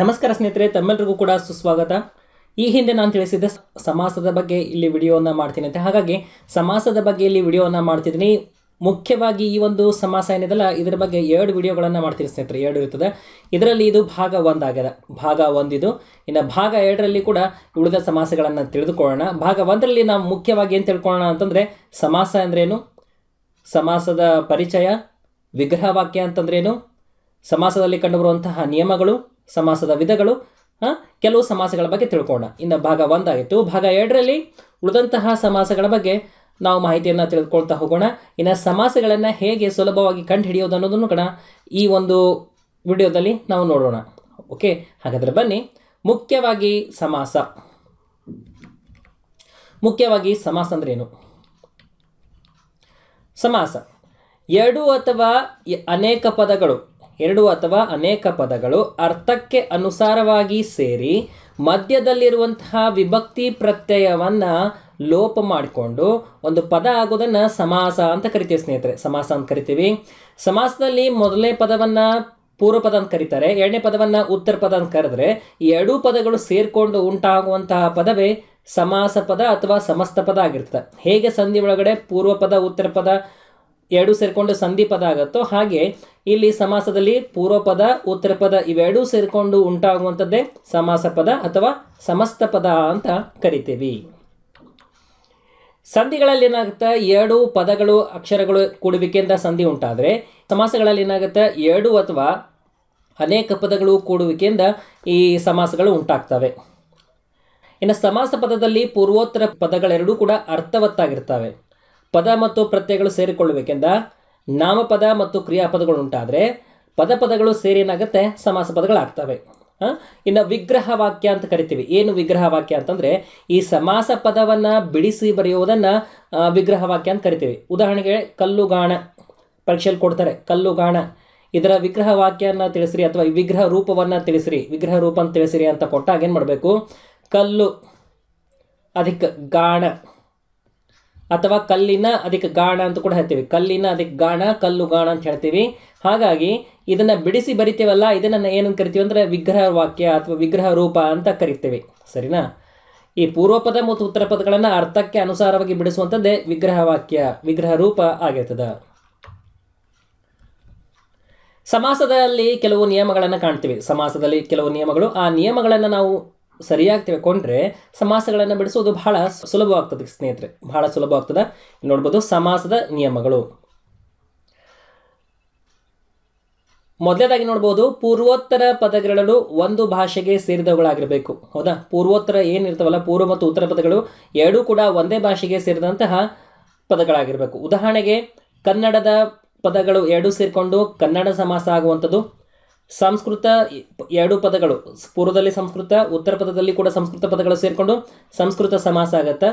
ನಮಸ್ಕಾರ ಸ್ನೇಹಿತರೆ ತಮ್ಮೆಲ್ಲರಿಗೂ ಕೂಡ ಸುಸ್ವಾಗತ ಈ ಹಿಂದೆ ನಾನು ತಿಳಿಸಿದ್ದೆ ಸಮಾಸದ ಬಗ್ಗೆ ಇಲ್ಲಿ ವಿಡಿಯೋವನ್ನು ಮಾಡ್ತೀನಿ ಅಂತ ಹಾಗಾಗಿ ಸಮಾಸದ ಬಗ್ಗೆ ಇಲ್ಲಿ ವಿಡಿಯೋವನ್ನು ಮಾಡ್ತಿದ್ದೀನಿ ಮುಖ್ಯವಾಗಿ ಈ ಒಂದು ಸಮಾಸ ಏನಿದೆಲ್ಲ ಇದರ ಬಗ್ಗೆ ಎರಡು ವಿಡಿಯೋಗಳನ್ನು ಮಾಡ್ತೀನಿ ಸ್ನೇಹಿತರೆ ಎರಡು ಇರ್ತದೆ ಇದರಲ್ಲಿ ಇದು ಭಾಗ ಒಂದಾಗ್ಯದ ಭಾಗ ಒಂದಿದು ಇನ್ನು ಭಾಗ ಎರಡರಲ್ಲಿ ಕೂಡ ಉಳಿದ ಸಮಾಸಗಳನ್ನು ತಿಳಿದುಕೊಳ್ಳೋಣ ಭಾಗ ಒಂದರಲ್ಲಿ ನಾವು ಮುಖ್ಯವಾಗಿ ಏನು ತಿಳ್ಕೊಳ್ಳೋಣ ಅಂತಂದರೆ ಸಮಾಸ ಅಂದ್ರೇನು ಸಮಾಸದ ಪರಿಚಯ ವಿಗ್ರಹ ವಾಕ್ಯ ಅಂತಂದ್ರೇನು ಸಮಾಸದಲ್ಲಿ ಕಂಡುಬರುವಂತಹ ನಿಯಮಗಳು ಸಮಾಸದ ವಿಧಗಳು ಕೆಲವು ಸಮಾಸಗಳ ಬಗ್ಗೆ ತಿಳ್ಕೋಣ ಇನ್ನು ಭಾಗ ಒಂದಾಗಿತ್ತು ಭಾಗ ಎರಡರಲ್ಲಿ ಉಳಿದಂತಹ ಸಮಾಸಗಳ ಬಗ್ಗೆ ನಾವು ಮಾಹಿತಿಯನ್ನು ತಿಳಿದುಕೊಳ್ತಾ ಹೋಗೋಣ ಇನ್ನು ಸಮಾಸಗಳನ್ನು ಹೇಗೆ ಸುಲಭವಾಗಿ ಕಂಡುಹಿಡಿಯೋದು ಅನ್ನೋದನ್ನು ಕೂಡ ಈ ಒಂದು ವಿಡಿಯೋದಲ್ಲಿ ನಾವು ನೋಡೋಣ ಓಕೆ ಹಾಗಾದರೆ ಬನ್ನಿ ಮುಖ್ಯವಾಗಿ ಸಮಾಸ ಮುಖ್ಯವಾಗಿ ಸಮಾಸ ಅಂದ್ರೇನು ಸಮಾಸ ಎರಡು ಅಥವಾ ಅನೇಕ ಪದಗಳು ಎರಡು ಅಥವಾ ಅನೇಕ ಪದಗಳು ಅರ್ಥಕ್ಕೆ ಅನುಸಾರವಾಗಿ ಸೇರಿ ಮಧ್ಯದಲ್ಲಿರುವಂತಹ ವಿಭಕ್ತಿ ಪ್ರತ್ಯಯವನ್ನು ಲೋಪ ಮಾಡಿಕೊಂಡು ಒಂದು ಪದ ಆಗೋದನ್ನು ಸಮಾಸ ಅಂತ ಕರಿತೀವಿ ಸ್ನೇಹಿತರೆ ಸಮಾಸ ಅಂತ ಕರಿತೀವಿ ಸಮಾಸದಲ್ಲಿ ಮೊದಲನೇ ಪದವನ್ನು ಪೂರ್ವ ಪದ ಅಂತ ಕರೀತಾರೆ ಎರಡನೇ ಪದವನ್ನು ಉತ್ತರ ಪದ ಅಂತ ಕರೆದ್ರೆ ಈ ಎರಡೂ ಪದಗಳು ಸೇರಿಕೊಂಡು ಉಂಟಾಗುವಂತಹ ಪದವೇ ಸಮಾಸ ಪದ ಅಥವಾ ಸಮಸ್ತ ಪದ ಆಗಿರ್ತದೆ ಹೇಗೆ ಸಂಧಿ ಒಳಗಡೆ ಪೂರ್ವ ಪದ ಉತ್ತರ ಪದ ಎರಡು ಸೇರಿಕೊಂಡು ಸಂಧಿ ಪದ ಆಗುತ್ತೋ ಹಾಗೆ ಇಲ್ಲಿ ಸಮಾಸದಲ್ಲಿ ಪೂರ್ವಪದ ಉತ್ತರ ಪದ ಇವೆರಡೂ ಸೇರಿಕೊಂಡು ಉಂಟಾಗುವಂಥದ್ದೇ ಸಮಾಸ ಪದ ಅಥವಾ ಸಮಸ್ತ ಪದ ಅಂತ ಕರಿತೀವಿ ಸಂಧಿಗಳಲ್ಲಿ ಏನಾಗುತ್ತೆ ಎರಡು ಪದಗಳು ಅಕ್ಷರಗಳು ಕೂಡುವಿಕೆಯಿಂದ ಸಂಧಿ ಉಂಟಾದರೆ ಸಮಾಸಗಳಲ್ಲಿ ಏನಾಗುತ್ತೆ ಎರಡು ಅಥವಾ ಅನೇಕ ಪದಗಳು ಕೂಡುವಿಕೆಯಿಂದ ಈ ಸಮಾಸಗಳು ಉಂಟಾಗ್ತವೆ ಇನ್ನು ಸಮಾಸ ಪದದಲ್ಲಿ ಪೂರ್ವೋತ್ತರ ಪದಗಳೆರಡೂ ಕೂಡ ಅರ್ಥವತ್ತಾಗಿರ್ತವೆ ಪದ ಮತ್ತು ಪ್ರತ್ಯಯಗಳು ಸೇರಿಕೊಳ್ಳಬೇಕೆಂದ ನಾಮಪದ ಮತ್ತು ಕ್ರಿಯಾಪದಗಳು ಪದ ಪದಗಳು ಸೇರಿ ಏನಾಗುತ್ತೆ ಸಮಾಸ ಪದಗಳಾಗ್ತವೆ ಹಾಂ ಇನ್ನು ವಿಗ್ರಹ ವಾಕ್ಯ ಅಂತ ಕರಿತೀವಿ ಏನು ವಿಗ್ರಹ ವಾಕ್ಯ ಅಂತಂದರೆ ಈ ಸಮಾಸ ಪದವನ್ನು ಬಿಡಿಸಿ ಬರೆಯುವುದನ್ನು ವಿಗ್ರಹ ವಾಕ್ಯ ಅಂತ ಕರಿತೀವಿ ಉದಾಹರಣೆಗೆ ಕಲ್ಲುಗಾಣ ಪರೀಕ್ಷೆಯಲ್ಲಿ ಕೊಡ್ತಾರೆ ಕಲ್ಲುಗಾಣ ಇದರ ವಿಗ್ರಹ ತಿಳಿಸಿರಿ ತಿಳಿಸ್ರಿ ಅಥವಾ ವಿಗ್ರಹ ರೂಪವನ್ನು ತಿಳಿಸ್ರಿ ವಿಗ್ರಹ ರೂಪ ಅಂತ ತಿಳಿಸಿರಿ ಅಂತ ಕೊಟ್ಟಾಗ ಏನು ಮಾಡಬೇಕು ಕಲ್ಲು ಅದಕ್ಕೆ ಗಾಣ ಅಥವಾ ಕಲ್ಲಿನ ಅದಕ್ಕೆ ಗಾಣ ಅಂತ ಕೂಡ ಹೇಳ್ತೀವಿ ಕಲ್ಲಿನ ಅದಕ್ಕೆ ಗಾಣ ಕಲ್ಲು ಗಾಣ ಅಂತ ಹೇಳ್ತೀವಿ ಹಾಗಾಗಿ ಇದನ್ನು ಬಿಡಿಸಿ ಬರಿತೀವಲ್ಲ ಇದನ್ನು ಏನಂತ ಕರಿತೀವಿ ಅಂದ್ರೆ ವಿಗ್ರಹ ವಾಕ್ಯ ಅಥವಾ ವಿಗ್ರಹ ರೂಪ ಅಂತ ಕರಿತೇವೆ ಸರಿನಾ ಈ ಪೂರ್ವಪದ ಮತ್ತು ಉತ್ತರ ಪದಗಳನ್ನ ಅರ್ಥಕ್ಕೆ ಅನುಸಾರವಾಗಿ ಬಿಡಿಸುವಂಥದ್ದೇ ವಿಗ್ರಹ ವಾಕ್ಯ ವಿಗ್ರಹ ರೂಪ ಆಗಿರ್ತದ ಸಮಾಸದಲ್ಲಿ ಕೆಲವು ನಿಯಮಗಳನ್ನು ಕಾಣ್ತೀವಿ ಸಮಾಸದಲ್ಲಿ ಕೆಲವು ನಿಯಮಗಳು ಆ ನಿಯಮಗಳನ್ನು ನಾವು ಸರಿಯಾಗಿ ತಿಳ್ಕೊಂಡ್ರೆ ಸಮಾಸಗಳನ್ನು ಬಿಡಿಸೋದು ಬಹಳ ಸುಲಭವಾಗ್ತದೆ ಸ್ನೇಹಿತರೆ ಬಹಳ ಸುಲಭವಾಗ್ತದೆ ನೋಡ್ಬೋದು ಸಮಾಸದ ನಿಯಮಗಳು ಮೊದಲೇದಾಗಿ ನೋಡ್ಬೋದು ಪೂರ್ವೋತ್ತರ ಪದಗಳು ಒಂದು ಭಾಷೆಗೆ ಸೇರಿದವುಗಳಾಗಿರಬೇಕು ಹೌದಾ ಪೂರ್ವೋತ್ತರ ಏನಿರ್ತವಲ್ಲ ಪೂರ್ವ ಮತ್ತು ಉತ್ತರ ಪದಗಳು ಎರಡೂ ಕೂಡ ಒಂದೇ ಭಾಷೆಗೆ ಸೇರಿದಂತಹ ಪದಗಳಾಗಿರಬೇಕು ಉದಾಹರಣೆಗೆ ಕನ್ನಡದ ಪದಗಳು ಎರಡೂ ಸೇರಿಕೊಂಡು ಕನ್ನಡ ಸಮಾಸ ಆಗುವಂಥದ್ದು ಸಂಸ್ಕೃತ ಎರಡು ಪದಗಳು ಪೂರ್ವದಲ್ಲಿ ಸಂಸ್ಕೃತ ಉತ್ತರ ಪದದಲ್ಲಿ ಕೂಡ ಸಂಸ್ಕೃತ ಪದಗಳು ಸೇರಿಕೊಂಡು ಸಂಸ್ಕೃತ ಸಮಾಸ ಆಗತ್ತೆ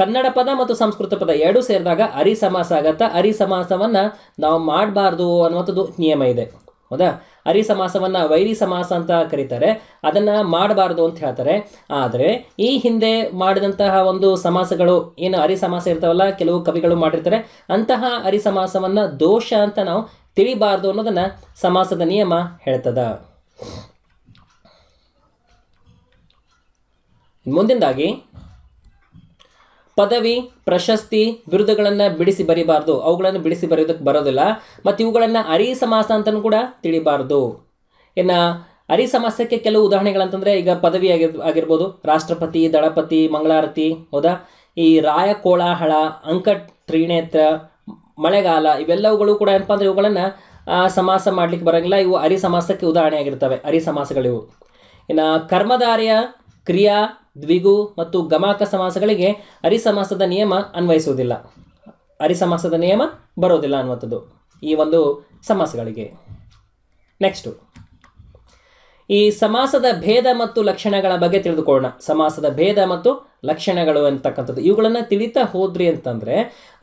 ಕನ್ನಡ ಪದ ಮತ್ತು ಸಂಸ್ಕೃತ ಪದ ಎರಡೂ ಸೇರಿದಾಗ ಅರಿ ಸಮಾಸ ಆಗತ್ತೆ ಅರಿ ಸಮಾಸವನ್ನು ನಾವು ಮಾಡಬಾರ್ದು ಅನ್ನುವಂಥದ್ದು ನಿಯಮ ಇದೆ ಹೌದಾ ಅರಿ ಸಮಾಸವನ್ನು ವೈರಿ ಸಮಾಸ ಅಂತ ಕರೀತಾರೆ ಅದನ್ನು ಮಾಡಬಾರ್ದು ಅಂತ ಹೇಳ್ತಾರೆ ಆದರೆ ಈ ಹಿಂದೆ ಮಾಡಿದಂತಹ ಒಂದು ಸಮಾಸಗಳು ಏನು ಅರಿ ಸಮಾಸ ಇರ್ತಾವಲ್ಲ ಕೆಲವು ಕವಿಗಳು ಮಾಡಿರ್ತಾರೆ ಅಂತಹ ಅರಿ ಸಮಾಸವನ್ನು ದೋಷ ಅಂತ ನಾವು ತಿಳಿಬಾರ್ದು ಅನ್ನೋದನ್ನ ಸಮಾಸದ ನಿಯಮ ಹೇಳ್ತದ ಮುಂದಿನದಾಗಿ ಪದವಿ ಪ್ರಶಸ್ತಿ ಬಿರುದುಗಳನ್ನು ಬಿಡಿಸಿ ಬರಿಬಾರ್ದು ಅವುಗಳನ್ನು ಬಿಡಿಸಿ ಬರೆಯೋದಕ್ಕೆ ಬರೋದಿಲ್ಲ ಮತ್ತೆ ಇವುಗಳನ್ನ ಅರಿ ಸಮಾಸ ಅಂತಲೂ ಕೂಡ ತಿಳಿಬಾರ್ದು ಇನ್ನ ಅರಿ ಸಮಾಸಕ್ಕೆ ಕೆಲವು ಉದಾಹರಣೆಗಳಂತಂದ್ರೆ ಈಗ ಪದವಿ ಆಗಿರ್ ಆಗಿರ್ಬೋದು ರಾಷ್ಟ್ರಪತಿ ದಳಪತಿ ಮಂಗಳಾರತಿ ಹೌದಾ ಈ ರಾಯಕೋಳಾಹಳ ಅಂಕ ತ್ರಿಣೇತ್ರ ಮಳೆಗಾಲ ಇವೆಲ್ಲವುಗಳು ಕೂಡ ಏನಪ್ಪ ಅಂದರೆ ಇವುಗಳನ್ನು ಸಮಾಸ ಮಾಡಲಿಕ್ಕೆ ಬರೋಂಗಿಲ್ಲ ಇವು ಅರಿ ಸಮಾಸಕ್ಕೆ ಉದಾಹರಣೆ ಆಗಿರ್ತವೆ ಅರಿ ಸಮಾಸಗಳಿವು ಇನ್ನು ಕರ್ಮಧಾರ್ಯ ಕ್ರಿಯಾ ದ್ವಿಗು ಮತ್ತು ಗಮಾಕ ಸಮಾಸಗಳಿಗೆ ಅರಿ ಸಮಾಸದ ನಿಯಮ ಅನ್ವಯಿಸುವುದಿಲ್ಲ ಅರಿ ಸಮಾಸದ ನಿಯಮ ಬರೋದಿಲ್ಲ ಅನ್ನುವಂಥದ್ದು ಈ ಒಂದು ಸಮಾಸಗಳಿಗೆ ನೆಕ್ಸ್ಟು ಈ ಸಮಾಸದ ಭೇದ ಮತ್ತು ಲಕ್ಷಣಗಳ ಬಗ್ಗೆ ತಿಳಿದುಕೊಳ್ಳೋಣ ಸಮಾಸದ ಭೇದ ಮತ್ತು ಲಕ್ಷಣಗಳು ಅಂತಕ್ಕಂಥದ್ದು ಇವುಗಳನ್ನು ತಿಳಿತಾ ಹೋದ್ರಿ ಅಂತಂದರೆ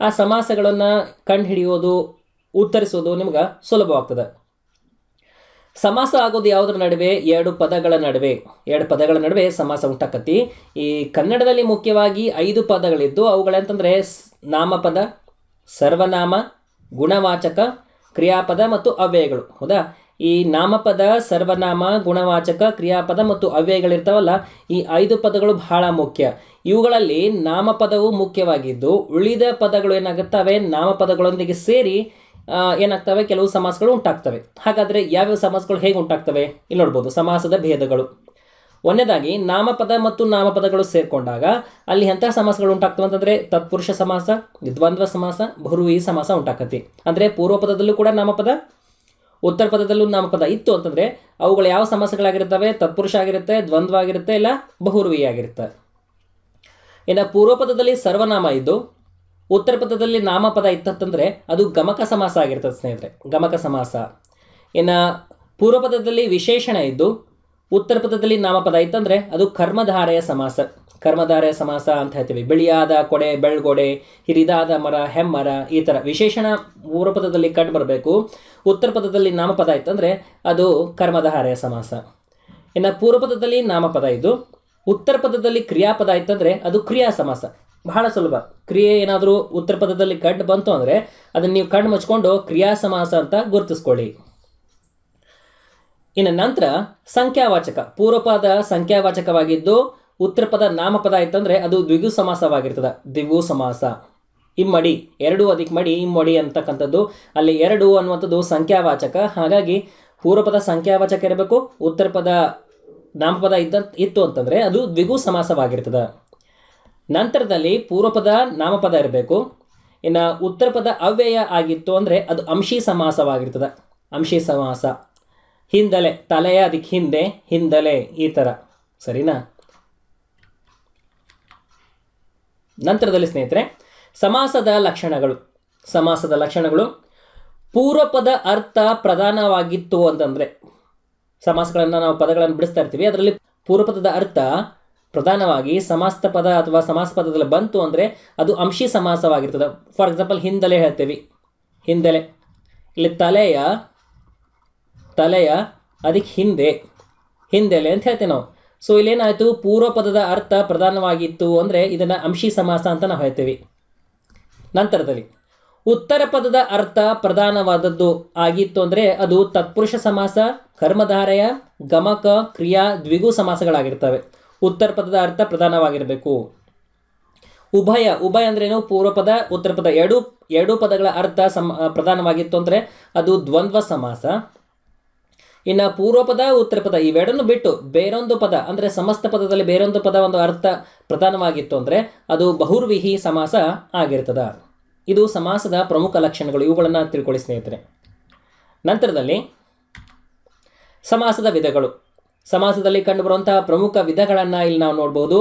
ಆ ಸಮಾಸಗಳನ್ನು ಕಂಡುಹಿಡಿಯೋದು ಉತ್ತರಿಸೋದು ನಿಮ್ಗೆ ಸುಲಭವಾಗ್ತದೆ ಸಮಾಸ ಆಗೋದು ಯಾವುದ್ರ ನಡುವೆ ಎರಡು ಪದಗಳ ನಡುವೆ ಎರಡು ಪದಗಳ ನಡುವೆ ಸಮಾಸ ಉಂಟಕತಿ ಈ ಕನ್ನಡದಲ್ಲಿ ಮುಖ್ಯವಾಗಿ ಐದು ಪದಗಳಿದ್ದು ಅವುಗಳಂತಂದರೆ ನಾಮಪದ ಸರ್ವನಾಮ ಗುಣವಾಚಕ ಕ್ರಿಯಾಪದ ಮತ್ತು ಅವ್ಯಯಗಳು ಹೌದಾ ಈ ನಾಮಪದ ಸರ್ವನಾಮ ಗುಣವಾಚಕ ಕ್ರಿಯಾಪದ ಮತ್ತು ಅವ್ಯಯಗಳಿರ್ತಾವಲ್ಲ ಈ ಐದು ಪದಗಳು ಬಹಳ ಮುಖ್ಯ ಇವುಗಳಲ್ಲಿ ನಾಮಪದವು ಮುಖ್ಯವಾಗಿದ್ದು ಉಳಿದ ಪದಗಳು ಏನಾಗುತ್ತವೆ ನಾಮಪದಗಳೊಂದಿಗೆ ಸೇರಿ ಏನಾಗ್ತವೆ ಕೆಲವು ಸಮಾಸಗಳು ಉಂಟಾಗ್ತವೆ ಹಾಗಾದರೆ ಯಾವ್ಯಾವ ಸಮಾಸಗಳು ಹೇಗೆ ಉಂಟಾಗ್ತವೆ ಇಲ್ಲಿ ನೋಡ್ಬೋದು ಸಮಾಸದ ಭೇದಗಳು ಒಂದನೇದಾಗಿ ನಾಮಪದ ಮತ್ತು ನಾಮಪದಗಳು ಸೇರಿಕೊಂಡಾಗ ಅಲ್ಲಿ ಎಂಥ ಸಮಾಸಗಳು ಉಂಟಾಗ್ತವೆ ಅಂತಂದರೆ ತತ್ಪುರುಷ ಸಮಾಸ ದ್ವಂದ್ವ ಸಮಾಸ ಈ ಸಮಾಸ ಉಂಟಾಕತಿ ಅಂದರೆ ಪೂರ್ವಪದದಲ್ಲೂ ಕೂಡ ನಾಮಪದ ಉತ್ತರ ಪದದಲ್ಲೂ ನಾಮಪದ ಇತ್ತು ಅಂತಂದರೆ ಅವುಗಳು ಯಾವ ಸಮಸ್ಯೆಗಳಾಗಿರ್ತವೆ ತತ್ಪುರುಷ ಆಗಿರುತ್ತೆ ದ್ವಂದ್ವ ಆಗಿರುತ್ತೆ ಇಲ್ಲ ಬಹುರ್ವಿ ಆಗಿರುತ್ತೆ ಇನ್ನು ಪೂರ್ವಪದದಲ್ಲಿ ಸರ್ವನಾಮ ಇದ್ದು ಉತ್ತರ ಪದದಲ್ಲಿ ನಾಮಪದ ಇತ್ತಂತಂದರೆ ಅದು ಗಮಕ ಸಮಾಸ ಆಗಿರ್ತದೆ ಸ್ನೇಹಿತರೆ ಗಮಕ ಸಮಾಸ ಇನ್ನು ಪೂರ್ವಪದದಲ್ಲಿ ವಿಶೇಷಣ ಇದ್ದು ಉತ್ತರ ಪದದಲ್ಲಿ ನಾಮಪದ ಇತ್ತಂದರೆ ಅದು ಕರ್ಮಧಾರೆಯ ಸಮಾಸ ಕರ್ಮಧಾರಯ ಸಮಾಸ ಅಂತ ಹೇಳ್ತೀವಿ ಬಿಳಿಯಾದ ಕೊಡೆ ಬೆಳ್ಗೊಡೆ ಹಿರಿದಾದ ಮರ ಹೆಮ್ಮರ ಈ ಥರ ವಿಶೇಷಣ ಪದದಲ್ಲಿ ಕಂಡು ಬರಬೇಕು ಉತ್ತರ ಪದದಲ್ಲಿ ನಾಮಪದ ಇತ್ತಂದರೆ ಅದು ಕರ್ಮಧಾರಯ ಸಮಾಸ ಇನ್ನು ಪೂರ್ವಪದದಲ್ಲಿ ನಾಮಪದ ಇದು ಉತ್ತರ ಪದದಲ್ಲಿ ಕ್ರಿಯಾಪದ ಇತ್ತಂದರೆ ಅದು ಕ್ರಿಯಾ ಸಮಾಸ ಬಹಳ ಸುಲಭ ಕ್ರಿಯೆ ಏನಾದರೂ ಉತ್ತರ ಪದದಲ್ಲಿ ಕಂಡು ಬಂತು ಅಂದರೆ ಅದನ್ನು ನೀವು ಕಣ್ಣು ಮುಚ್ಕೊಂಡು ಕ್ರಿಯಾ ಸಮಾಸ ಅಂತ ಗುರುತಿಸ್ಕೊಳ್ಳಿ ಇನ್ನು ನಂತರ ಸಂಖ್ಯಾವಾಚಕ ಪೂರ್ವಪದ ಸಂಖ್ಯಾವಾಚಕವಾಗಿದ್ದು ಉತ್ತರ ಪದ ನಾಮಪದ ಇತ್ತಂದರೆ ಅದು ದ್ವಿಗು ಸಮಾಸವಾಗಿರ್ತದೆ ದ್ವಿಗು ಸಮಾಸ ಇಮ್ಮಡಿ ಎರಡು ಅದಕ್ಕೆ ಮಡಿ ಇಮ್ಮಡಿ ಅಂತಕ್ಕಂಥದ್ದು ಅಲ್ಲಿ ಎರಡು ಅನ್ನುವಂಥದ್ದು ಸಂಖ್ಯಾವಾಚಕ ಹಾಗಾಗಿ ಪೂರ್ವಪದ ಸಂಖ್ಯಾವಾಚಕ ಇರಬೇಕು ಉತ್ತರ ಪದ ನಾಮಪದ ಇದ್ದ ಇತ್ತು ಅಂತಂದರೆ ಅದು ದ್ವಿಗು ಸಮಾಸವಾಗಿರ್ತದೆ ನಂತರದಲ್ಲಿ ಪೂರ್ವಪದ ನಾಮಪದ ಇರಬೇಕು ಇನ್ನು ಉತ್ತರ ಪದ ಅವ್ಯಯ ಆಗಿತ್ತು ಅಂದರೆ ಅದು ಅಂಶಿ ಸಮಾಸವಾಗಿರ್ತದೆ ಅಂಶಿ ಸಮಾಸ ಹಿಂದಲೆ ತಲೆಯ ಅದಕ್ಕೆ ಹಿಂದೆ ಹಿಂದಲೆ ಈ ಥರ ಸರಿನಾ ನಂತರದಲ್ಲಿ ಸ್ನೇಹಿತರೆ ಸಮಾಸದ ಲಕ್ಷಣಗಳು ಸಮಾಸದ ಲಕ್ಷಣಗಳು ಪೂರ್ವಪದ ಅರ್ಥ ಪ್ರಧಾನವಾಗಿತ್ತು ಅಂತಂದರೆ ಸಮಾಸಗಳನ್ನು ನಾವು ಪದಗಳನ್ನು ಬಿಡಿಸ್ತಾ ಇರ್ತೀವಿ ಅದರಲ್ಲಿ ಪೂರ್ವಪದದ ಅರ್ಥ ಪ್ರಧಾನವಾಗಿ ಸಮಾಸ್ತ ಪದ ಅಥವಾ ಸಮಾಸ ಪದದಲ್ಲಿ ಬಂತು ಅಂದರೆ ಅದು ಅಂಶಿ ಸಮಾಸವಾಗಿರ್ತದೆ ಫಾರ್ ಎಕ್ಸಾಂಪಲ್ ಹಿಂದಲೆ ಹೇಳ್ತೀವಿ ಹಿಂದಲೆ ಇಲ್ಲಿ ತಲೆಯ ತಲೆಯ ಅದಕ್ಕೆ ಹಿಂದೆ ಹಿಂದೆಲೆ ಅಂತ ಹೇಳ್ತೇವೆ ನಾವು ಸೊ ಇಲ್ಲೇನಾಯಿತು ಪೂರ್ವ ಪದದ ಅರ್ಥ ಪ್ರಧಾನವಾಗಿತ್ತು ಅಂದರೆ ಇದನ್ನು ಅಂಶಿ ಸಮಾಸ ಅಂತ ನಾವು ಹೇಳ್ತೀವಿ ನಂತರದಲ್ಲಿ ಉತ್ತರ ಪದದ ಅರ್ಥ ಪ್ರಧಾನವಾದದ್ದು ಆಗಿತ್ತು ಅಂದರೆ ಅದು ತತ್ಪುರುಷ ಸಮಾಸ ಕರ್ಮಧಾರಯ ಗಮಕ ಕ್ರಿಯಾ ದ್ವಿಗು ಸಮಾಸಗಳಾಗಿರ್ತವೆ ಉತ್ತರ ಪದದ ಅರ್ಥ ಪ್ರಧಾನವಾಗಿರಬೇಕು ಉಭಯ ಉಭಯ ಅಂದ್ರೇನು ಪೂರ್ವ ಪದ ಉತ್ತರ ಪದ ಎರಡು ಎರಡೂ ಪದಗಳ ಅರ್ಥ ಸಮ ಪ್ರಧಾನವಾಗಿತ್ತು ಅಂದರೆ ಅದು ದ್ವಂದ್ವ ಸಮಾಸ ಇನ್ನು ಪದ ಉತ್ತರ ಪದ ಇವೆರಡನ್ನು ಬಿಟ್ಟು ಬೇರೊಂದು ಪದ ಅಂದರೆ ಸಮಸ್ತ ಪದದಲ್ಲಿ ಬೇರೊಂದು ಪದ ಒಂದು ಅರ್ಥ ಪ್ರಧಾನವಾಗಿತ್ತು ಅಂದರೆ ಅದು ಬಹುರ್ವಿಹಿ ಸಮಾಸ ಆಗಿರ್ತದ ಇದು ಸಮಾಸದ ಪ್ರಮುಖ ಲಕ್ಷಣಗಳು ಇವುಗಳನ್ನು ತಿಳ್ಕೊಳ್ಳಿ ಸ್ನೇಹಿತರೆ ನಂತರದಲ್ಲಿ ಸಮಾಸದ ವಿಧಗಳು ಸಮಾಸದಲ್ಲಿ ಕಂಡುಬರುವಂತಹ ಪ್ರಮುಖ ವಿಧಗಳನ್ನು ಇಲ್ಲಿ ನಾವು ನೋಡಬಹುದು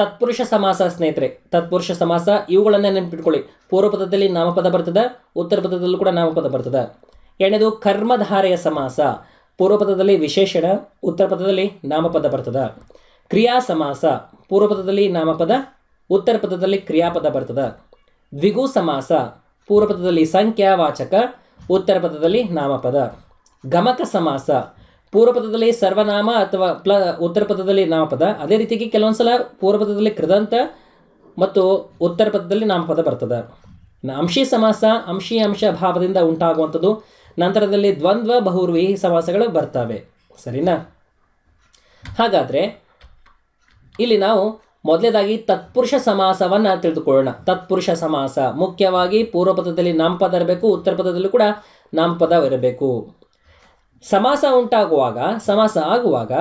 ತತ್ಪುರುಷ ಸಮಾಸ ಸ್ನೇಹಿತರೆ ತತ್ಪುರುಷ ಸಮಾಸ ಇವುಗಳನ್ನು ನೆನಪಿಟ್ಕೊಳ್ಳಿ ಪೂರ್ವ ಪದದಲ್ಲಿ ನಾಮಪದ ಬರ್ತದೆ ಉತ್ತರ ಪದದಲ್ಲೂ ಕೂಡ ನಾಮಪದ ಬರ್ತದೆ ಎಣೆದು ಕರ್ಮಧಾರೆಯ ಸಮಾಸ ಪೂರ್ವಪದದಲ್ಲಿ ವಿಶೇಷಣ ಉತ್ತರ ಪದದಲ್ಲಿ ನಾಮಪದ ಬರ್ತದ ಕ್ರಿಯಾ ಸಮಾಸ ಪೂರ್ವಪದದಲ್ಲಿ ನಾಮಪದ ಉತ್ತರ ಪದದಲ್ಲಿ ಕ್ರಿಯಾಪದ ಬರ್ತದ ದ್ವಿಗು ಸಮಾಸ ಪೂರ್ವಪದದಲ್ಲಿ ಸಂಖ್ಯಾವಾಚಕ ಉತ್ತರ ಪದದಲ್ಲಿ ನಾಮಪದ ಗಮಕ ಸಮಾಸ ಪೂರ್ವಪದದಲ್ಲಿ ಸರ್ವನಾಮ ಅಥವಾ ಪ್ಲ ಉತ್ತರ ಪದದಲ್ಲಿ ನಾಮಪದ ಅದೇ ರೀತಿಗೆ ಕೆಲವೊಂದು ಸಲ ಪೂರ್ವಪದದಲ್ಲಿ ಕೃದಂತ ಮತ್ತು ಉತ್ತರ ಪದದಲ್ಲಿ ನಾಮಪದ ಬರ್ತದೆ ಅಂಶಿ ಸಮಾಸ ಅಂಶಿ ಅಂಶ ಭಾವದಿಂದ ಉಂಟಾಗುವಂಥದ್ದು ನಂತರದಲ್ಲಿ ದ್ವಂದ್ವ ಬಹುರ್ವೀಹಿ ಸಮಾಸಗಳು ಬರ್ತವೆ ಸರಿನಾ ಹಾಗಾದರೆ ಇಲ್ಲಿ ನಾವು ಮೊದಲೇದಾಗಿ ತತ್ಪುರುಷ ಸಮಾಸವನ್ನು ತಿಳಿದುಕೊಳ್ಳೋಣ ತತ್ಪುರುಷ ಸಮಾಸ ಮುಖ್ಯವಾಗಿ ಪೂರ್ವಪದದಲ್ಲಿ ನಾಮಪದ ಇರಬೇಕು ಉತ್ತರ ಪದದಲ್ಲೂ ಕೂಡ ನಾಮಪದ ಇರಬೇಕು ಸಮಾಸ ಉಂಟಾಗುವಾಗ ಸಮಾಸ ಆಗುವಾಗ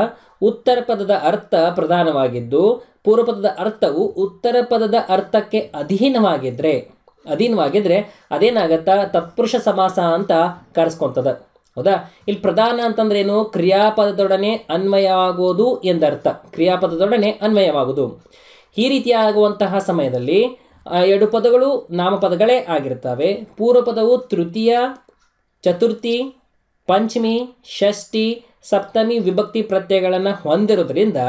ಉತ್ತರ ಪದದ ಅರ್ಥ ಪ್ರಧಾನವಾಗಿದ್ದು ಪೂರ್ವಪದದ ಅರ್ಥವು ಉತ್ತರ ಪದದ ಅರ್ಥಕ್ಕೆ ಅಧೀನವಾಗಿದ್ದರೆ ಅಧೀನವಾಗಿದ್ರೆ ಅದೇನಾಗತ್ತಾ ತತ್ಪುರುಷ ಸಮಾಸ ಅಂತ ಕರೆಸ್ಕೊತದ ಹೌದಾ ಇಲ್ಲಿ ಪ್ರಧಾನ ಅಂತಂದ್ರೇನು ಕ್ರಿಯಾಪದದೊಡನೆ ಅನ್ವಯವಾಗುವುದು ಎಂದರ್ಥ ಕ್ರಿಯಾಪದದೊಡನೆ ಅನ್ವಯವಾಗುವುದು ಈ ರೀತಿಯಾಗುವಂತಹ ಸಮಯದಲ್ಲಿ ಎರಡು ಪದಗಳು ನಾಮಪದಗಳೇ ಆಗಿರ್ತವೆ ಪೂರ್ವಪದವು ತೃತೀಯ ಚತುರ್ಥಿ ಪಂಚಮಿ ಷಷ್ಠಿ ಸಪ್ತಮಿ ವಿಭಕ್ತಿ ಪ್ರತ್ಯಯಗಳನ್ನು ಹೊಂದಿರೋದ್ರಿಂದ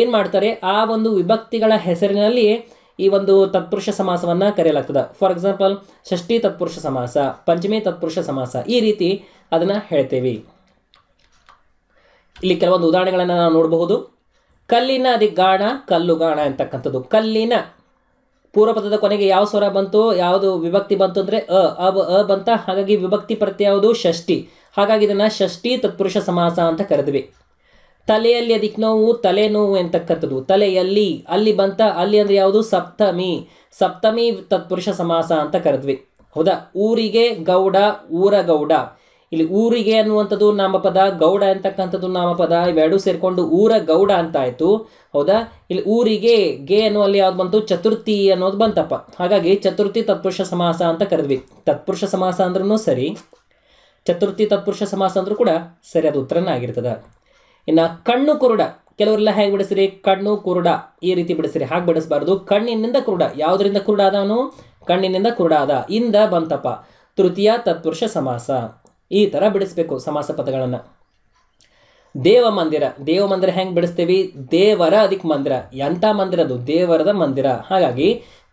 ಏನು ಮಾಡ್ತಾರೆ ಆ ಒಂದು ವಿಭಕ್ತಿಗಳ ಹೆಸರಿನಲ್ಲಿ ಈ ಒಂದು ತತ್ಪುರುಷ ಸಮಾಸವನ್ನು ಕರೆಯಲಾಗ್ತದೆ ಫಾರ್ ಎಕ್ಸಾಂಪಲ್ ಷಷ್ಠಿ ತತ್ಪುರುಷ ಸಮಾಸ ಪಂಚಮಿ ತತ್ಪುರುಷ ಸಮಾಸ ಈ ರೀತಿ ಅದನ್ನು ಹೇಳ್ತೇವೆ ಇಲ್ಲಿ ಕೆಲವೊಂದು ಉದಾಹರಣೆಗಳನ್ನು ನಾವು ನೋಡಬಹುದು ಕಲ್ಲಿನ ಕಲ್ಲು ಕಲ್ಲುಗಾಣ ಅಂತಕ್ಕಂಥದ್ದು ಕಲ್ಲಿನ ಪೂರ್ವಪದದ ಕೊನೆಗೆ ಯಾವ ಸ್ವರ ಬಂತು ಯಾವುದು ವಿಭಕ್ತಿ ಬಂತು ಅಂದರೆ ಅ ಅಬ್ ಅ ಬಂತ ಹಾಗಾಗಿ ವಿಭಕ್ತಿ ಪ್ರತ್ಯಯ ಯಾವುದು ಷಷ್ಠಿ ಹಾಗಾಗಿ ಇದನ್ನು ಷಷ್ಠಿ ತತ್ಪುರುಷ ಸಮಾಸ ಅಂತ ಕರೆದ್ವಿ ತಲೆಯಲ್ಲಿ ಅದಕ್ಕೆ ನೋವು ತಲೆನೋವು ಎಂತಕ್ಕಂಥದ್ದು ತಲೆಯಲ್ಲಿ ಅಲ್ಲಿ ಬಂತ ಅಲ್ಲಿ ಅಂದರೆ ಯಾವುದು ಸಪ್ತಮಿ ಸಪ್ತಮಿ ತತ್ಪುರುಷ ಸಮಾಸ ಅಂತ ಕರೆದ್ವಿ ಹೌದಾ ಊರಿಗೆ ಗೌಡ ಊರ ಗೌಡ ಇಲ್ಲಿ ಊರಿಗೆ ಅನ್ನುವಂಥದ್ದು ನಾಮಪದ ಗೌಡ ಅಂತಕ್ಕಂಥದ್ದು ನಾಮಪದ ಇವೆರಡೂ ಸೇರಿಕೊಂಡು ಊರ ಗೌಡ ಅಂತ ಆಯಿತು ಹೌದಾ ಇಲ್ಲಿ ಊರಿಗೆ ಗೆ ಅನ್ನುವಲ್ಲಿ ಯಾವ್ದು ಬಂತು ಚತುರ್ಥಿ ಅನ್ನೋದು ಬಂತಪ್ಪ ಹಾಗಾಗಿ ಚತುರ್ಥಿ ತತ್ಪುರುಷ ಸಮಾಸ ಅಂತ ಕರೆದ್ವಿ ತತ್ಪುರುಷ ಸಮಾಸ ಅಂದ್ರೂ ಸರಿ ಚತುರ್ಥಿ ತತ್ಪುರುಷ ಸಮಾಸ ಅಂದರೂ ಕೂಡ ಸರಿ ಅದು ಉತ್ತರನ ಆಗಿರ್ತದೆ ಇನ್ನು ಕಣ್ಣು ಕುರುಡ ಕೆಲವರೆಲ್ಲ ಹೇಗೆ ಬಿಡಿಸ್ರಿ ಕಣ್ಣು ಕುರುಡ ಈ ರೀತಿ ಬಿಡಿಸ್ರಿ ಹಾಗೆ ಬಿಡಿಸಬಾರ್ದು ಕಣ್ಣಿನಿಂದ ಕುರುಡ ಯಾವುದರಿಂದ ಕುರುಡ ಆದವನು ಕಣ್ಣಿನಿಂದ ಕುರುಡ ಅದ ಇಂದ ಬಂತಪ್ಪ ತೃತೀಯ ತತ್ಪುರುಷ ಸಮಾಸ ಈ ಥರ ಬಿಡಿಸ್ಬೇಕು ಸಮಾಸ ಪದಗಳನ್ನು ದೇವ ಮಂದಿರ ದೇವ ಮಂದಿರ ಹೆಂಗೆ ಬಿಡಿಸ್ತೀವಿ ದೇವರ ಅಧಿಕ ಮಂದಿರ ಎಂಥ ಮಂದಿರ ಅದು ದೇವರದ ಮಂದಿರ ಹಾಗಾಗಿ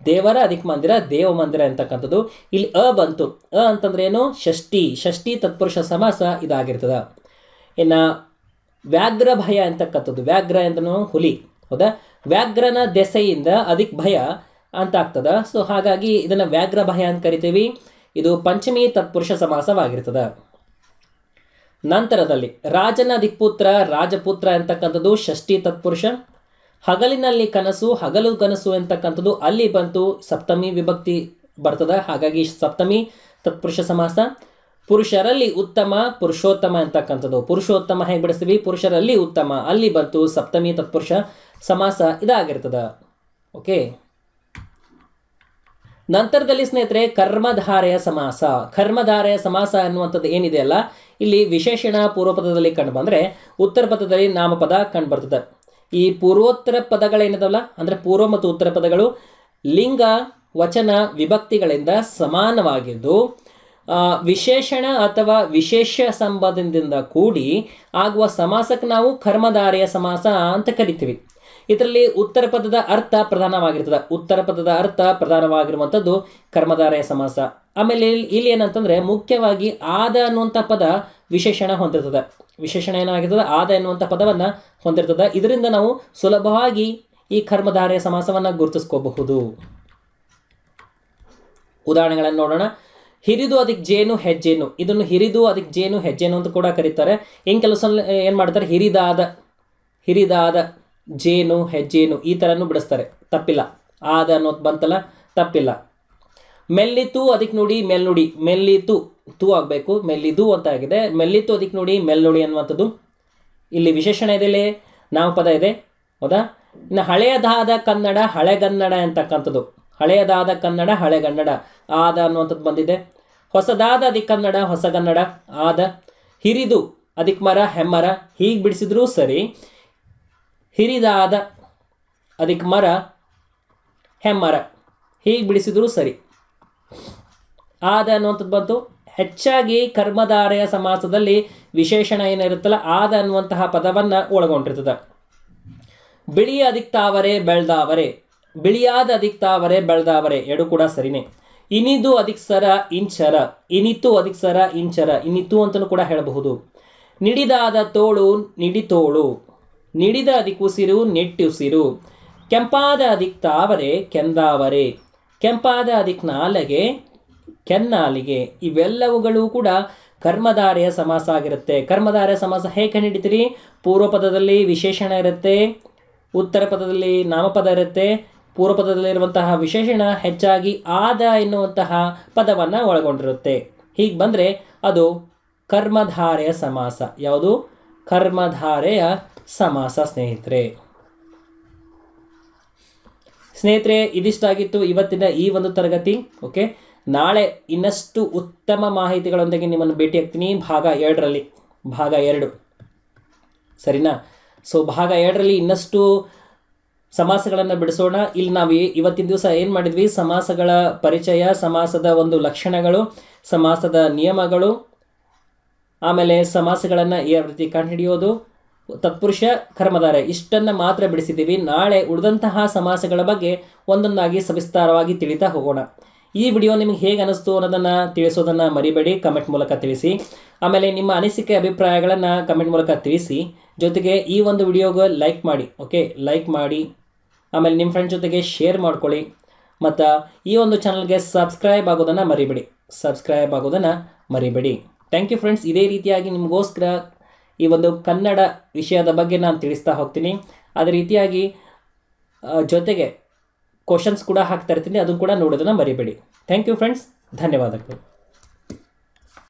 ದೇವರ ಅಧಿಕ ಮಂದಿರ ದೇವ ಮಂದಿರ ಅಂತಕ್ಕಂಥದ್ದು ಇಲ್ಲಿ ಅ ಬಂತು ಅ ಅಂತಂದ್ರೆ ಏನು ಷಷ್ಠಿ ಷಷ್ಠಿ ತತ್ಪುರುಷ ಸಮಾಸ ಇದಾಗಿರ್ತದ ಇನ್ನು ವ್ಯಾಘ್ರ ಭಯ ಅಂತಕ್ಕಂಥದ್ದು ವ್ಯಾಘ್ರ ಅಂದ್ರೂ ಹುಲಿ ಹೌದಾ ವ್ಯಾಘ್ರನ ದೆಸೆಯಿಂದ ಅದಕ್ಕೆ ಭಯ ಅಂತ ಆಗ್ತದ ಸೊ ಹಾಗಾಗಿ ಇದನ್ನ ವ್ಯಾಘ್ರ ಭಯ ಅಂತ ಕರಿತೀವಿ ಇದು ಪಂಚಮಿ ತತ್ಪುರುಷ ಸಮಾಸವಾಗಿರ್ತದ ನಂತರದಲ್ಲಿ ರಾಜನ ದಿಕ್ಪುತ್ರ ರಾಜಪುತ್ರ ಅಂತಕ್ಕಂಥದ್ದು ಷಷ್ಠಿ ತತ್ಪುರುಷ ಹಗಲಿನಲ್ಲಿ ಕನಸು ಹಗಲು ಕನಸು ಅಂತಕ್ಕಂಥದ್ದು ಅಲ್ಲಿ ಬಂತು ಸಪ್ತಮಿ ವಿಭಕ್ತಿ ಬರ್ತದ ಹಾಗಾಗಿ ಸಪ್ತಮಿ ತತ್ಪುರುಷ ಸಮಾಸ ಪುರುಷರಲ್ಲಿ ಉತ್ತಮ ಪುರುಷೋತ್ತಮ ಅಂತಕ್ಕಂಥದ್ದು ಪುರುಷೋತ್ತಮ ಹೇಗೆ ಬಿಡಿಸ್ತೀವಿ ಪುರುಷರಲ್ಲಿ ಉತ್ತಮ ಅಲ್ಲಿ ಬಂತು ಸಪ್ತಮಿ ತತ್ಪುರುಷ ಸಮಾಸ ಇದಾಗಿರ್ತದ ಓಕೆ ನಂತರದಲ್ಲಿ ಸ್ನೇಹಿತರೆ ಕರ್ಮಧಾರೆಯ ಸಮಾಸ ಕರ್ಮಧಾರೆಯ ಸಮಾಸ ಅನ್ನುವಂಥದ್ದು ಏನಿದೆ ಅಲ್ಲ ಇಲ್ಲಿ ವಿಶೇಷಣ ಪೂರ್ವಪದದಲ್ಲಿ ಕಂಡು ಬಂದರೆ ಉತ್ತರ ಪದದಲ್ಲಿ ನಾಮಪದ ಕಂಡು ಬರ್ತದೆ ಈ ಪೂರ್ವೋತ್ತರ ಪದಗಳೇನಿದವಲ್ಲ ಅಂದರೆ ಪೂರ್ವ ಮತ್ತು ಉತ್ತರ ಪದಗಳು ಲಿಂಗ ವಚನ ವಿಭಕ್ತಿಗಳಿಂದ ಸಮಾನವಾಗಿದ್ದು ವಿಶೇಷಣ ಅಥವಾ ವಿಶೇಷ ಸಂಬಂಧದಿಂದ ಕೂಡಿ ಆಗುವ ಸಮಾಸಕ್ಕೆ ನಾವು ಕರ್ಮಧಾರೆಯ ಸಮಾಸ ಅಂತ ಕರಿತೀವಿ ಇದರಲ್ಲಿ ಉತ್ತರ ಪದದ ಅರ್ಥ ಪ್ರಧಾನವಾಗಿರ್ತದೆ ಉತ್ತರ ಪದದ ಅರ್ಥ ಪ್ರಧಾನವಾಗಿರುವಂಥದ್ದು ಕರ್ಮಧಾರೆಯ ಸಮಾಸ ಆಮೇಲೆ ಇಲ್ಲಿ ಏನಂತಂದರೆ ಮುಖ್ಯವಾಗಿ ಆದ ಅನ್ನುವಂಥ ಪದ ವಿಶೇಷಣ ಹೊಂದಿರ್ತದೆ ವಿಶೇಷಣ ಏನಾಗಿರ್ತದೆ ಆದ ಎನ್ನುವಂಥ ಪದವನ್ನು ಹೊಂದಿರ್ತದೆ ಇದರಿಂದ ನಾವು ಸುಲಭವಾಗಿ ಈ ಕರ್ಮಧಾರೆಯ ಸಮಾಸವನ್ನು ಗುರುತಿಸ್ಕೋಬಹುದು ಉದಾಹರಣೆಗಳನ್ನು ನೋಡೋಣ ಹಿರಿದು ಅದಕ್ಕೆ ಜೇನು ಹೆಜ್ಜೇನು ಇದನ್ನು ಹಿರಿದು ಅದಕ್ಕೆ ಜೇನು ಹೆಜ್ಜೇನು ಅಂತ ಕೂಡ ಕರೀತಾರೆ ಏನು ಕೆಲಸ ಏನು ಮಾಡ್ತಾರೆ ಹಿರಿದಾದ ಹಿರಿದಾದ ಜೇನು ಹೆಜ್ಜೇನು ಈ ಥರನೂ ಬಿಡಿಸ್ತಾರೆ ತಪ್ಪಿಲ್ಲ ಆದ ಅನ್ನೋದು ಬಂತಲ್ಲ ತಪ್ಪಿಲ್ಲ ಮೆಲ್ಲಿತು ಅದಕ್ಕೆ ನೋಡಿ ಮೆಲ್ನುಡಿ ಮೆಲ್ಲಿತು ತೂ ಆಗಬೇಕು ಮೆಲ್ಲಿದು ಅಂತ ಆಗಿದೆ ಮೆಲ್ಲಿತು ಅದಕ್ಕೆ ನೋಡಿ ಮೆಲ್ನುಡಿ ಅನ್ನುವಂಥದ್ದು ಇಲ್ಲಿ ವಿಶೇಷಣ ನಾವು ನಾಮಪದ ಇದೆ ಹೌದಾ ಇನ್ನು ಹಳೆಯದಾದ ಕನ್ನಡ ಹಳೆಗನ್ನಡ ಅಂತಕ್ಕಂಥದ್ದು ಹಳೆಯದಾದ ಕನ್ನಡ ಹಳೆಗನ್ನಡ ಆದ ಅನ್ನುವಂಥದ್ದು ಬಂದಿದೆ ಹೊಸದಾದ ಹೊಸ ಹೊಸಗನ್ನಡ ಆದ ಹಿರಿದು ಅದಿಕ್ ಮರ ಹೆಮ್ಮರ ಹೀಗೆ ಬಿಡಿಸಿದ್ರೂ ಸರಿ ಹಿರಿದಾದ ಅದಕ್ಕೆ ಮರ ಹೆಮ್ಮರ ಹೀಗೆ ಬಿಡಿಸಿದ್ರು ಸರಿ ಆದ ಅನ್ನುವಂಥದ್ದು ಬಂತು ಹೆಚ್ಚಾಗಿ ಕರ್ಮಧಾರೆಯ ಸಮಾಸದಲ್ಲಿ ವಿಶೇಷಣ ಏನಿರುತ್ತಲ್ಲ ಆದ ಅನ್ನುವಂತಹ ಪದವನ್ನು ಒಳಗೊಂಡಿರ್ತದೆ ಬಿಳಿ ಅದಿಕ್ತಾವರೆ ಬೆಳ್ದಾವರೆ ಬಿಳಿಯಾದ ಅದಿಕ್ತಾವರೆ ಬೆಳ್ದಾವರೆ ಎರಡು ಕೂಡ ಸರಿನೇ ಇನಿದು ಅಧಿಕ್ಸರ ಇಂಚರ ಇನಿತು ಅಧಿಕ್ಸರ ಇಂಚರ ಇನಿತು ಅಂತಲೂ ಕೂಡ ಹೇಳಬಹುದು ನಿಡಿದಾದ ತೋಳು ನಿಡಿತೋಳು ನಿಡಿದ ಅದಿಕ್ಕುಸಿರು ನೆಟ್ಟುಸಿರು ಕೆಂಪಾದ ಅದಿಕ್ ತಾವರೆ ಕೆಂದಾವರೆ ಕೆಂಪಾದ ಅದಿಕ್ ನಾಲಗೆ ಕೆನ್ನಾಲಿಗೆ ಇವೆಲ್ಲವುಗಳು ಕೂಡ ಕರ್ಮಧಾರೆಯ ಸಮಾಸ ಆಗಿರುತ್ತೆ ಕರ್ಮಧಾರೆಯ ಸಮಾಸ ಹೇಗೆ ಹಿಡಿತೀರಿ ಪೂರ್ವ ಪದದಲ್ಲಿ ವಿಶೇಷಣ ಇರುತ್ತೆ ಉತ್ತರ ಪದದಲ್ಲಿ ನಾಮಪದ ಇರುತ್ತೆ ಪೂರ್ವಪದದಲ್ಲಿರುವಂತಹ ವಿಶೇಷಣ ಹೆಚ್ಚಾಗಿ ಆದ ಎನ್ನುವಂತಹ ಪದವನ್ನ ಒಳಗೊಂಡಿರುತ್ತೆ ಹೀಗೆ ಬಂದರೆ ಅದು ಕರ್ಮಧಾರೆಯ ಸಮಾಸ ಯಾವುದು ಕರ್ಮಧಾರೆಯ ಸಮಾಸ ಸ್ನೇಹಿತರೆ ಸ್ನೇಹಿತರೆ ಇದಿಷ್ಟಾಗಿತ್ತು ಇವತ್ತಿನ ಈ ಒಂದು ತರಗತಿ ಓಕೆ ನಾಳೆ ಇನ್ನಷ್ಟು ಉತ್ತಮ ಮಾಹಿತಿಗಳೊಂದಿಗೆ ನಿಮ್ಮನ್ನು ಭೇಟಿಯಾಗ್ತೀನಿ ಭಾಗ ಎರಡರಲ್ಲಿ ಭಾಗ ಎರಡು ಸರಿನಾ ಸೊ ಭಾಗ ಎರಡರಲ್ಲಿ ಇನ್ನಷ್ಟು ಸಮಾಸಗಳನ್ನು ಬಿಡಿಸೋಣ ಇಲ್ಲಿ ನಾವು ಇವತ್ತಿನ ದಿವಸ ಏನು ಮಾಡಿದ್ವಿ ಸಮಾಸಗಳ ಪರಿಚಯ ಸಮಾಸದ ಒಂದು ಲಕ್ಷಣಗಳು ಸಮಾಸದ ನಿಯಮಗಳು ಆಮೇಲೆ ಸಮಾಸಗಳನ್ನು ಯಾವ ರೀತಿ ಕಂಡುಹಿಡಿಯೋದು ತತ್ಪುರುಷ ಕರ್ಮಧಾರ ಇಷ್ಟನ್ನು ಮಾತ್ರ ಬಿಡಿಸಿದ್ದೀವಿ ನಾಳೆ ಉಳಿದಂತಹ ಸಮಾಸಗಳ ಬಗ್ಗೆ ಒಂದೊಂದಾಗಿ ಸವಿಸ್ತಾರವಾಗಿ ತಿಳಿತಾ ಹೋಗೋಣ ಈ ವಿಡಿಯೋ ನಿಮ್ಗೆ ಹೇಗೆ ಅನಿಸ್ತು ಅನ್ನೋದನ್ನು ತಿಳಿಸೋದನ್ನು ಮರಿಬೇಡಿ ಕಮೆಂಟ್ ಮೂಲಕ ತಿಳಿಸಿ ಆಮೇಲೆ ನಿಮ್ಮ ಅನಿಸಿಕೆ ಅಭಿಪ್ರಾಯಗಳನ್ನು ಕಮೆಂಟ್ ಮೂಲಕ ತಿಳಿಸಿ ಜೊತೆಗೆ ಈ ಒಂದು ವಿಡಿಯೋಗೆ ಲೈಕ್ ಮಾಡಿ ಓಕೆ ಲೈಕ್ ಮಾಡಿ ಆಮೇಲೆ ನಿಮ್ಮ ಫ್ರೆಂಡ್ ಜೊತೆಗೆ ಶೇರ್ ಮಾಡ್ಕೊಳ್ಳಿ ಮತ್ತು ಈ ಒಂದು ಚಾನಲ್ಗೆ ಸಬ್ಸ್ಕ್ರೈಬ್ ಆಗೋದನ್ನು ಮರಿಬೇಡಿ ಸಬ್ಸ್ಕ್ರೈಬ್ ಆಗೋದನ್ನು ಮರಿಬೇಡಿ ಥ್ಯಾಂಕ್ ಯು ಫ್ರೆಂಡ್ಸ್ ಇದೇ ರೀತಿಯಾಗಿ ನಿಮಗೋಸ್ಕರ ಈ ಒಂದು ಕನ್ನಡ ವಿಷಯದ ಬಗ್ಗೆ ನಾನು ತಿಳಿಸ್ತಾ ಹೋಗ್ತೀನಿ ಅದೇ ರೀತಿಯಾಗಿ ಜೊತೆಗೆ ಕ್ವಶನ್ಸ್ ಕೂಡ ಹಾಕ್ತಾ ಇರ್ತೀನಿ ಅದನ್ನು ಕೂಡ ನೋಡೋದನ್ನು ಮರಿಬೇಡಿ ಥ್ಯಾಂಕ್ ಯು ಫ್ರೆಂಡ್ಸ್ ಧನ್ಯವಾದಗಳು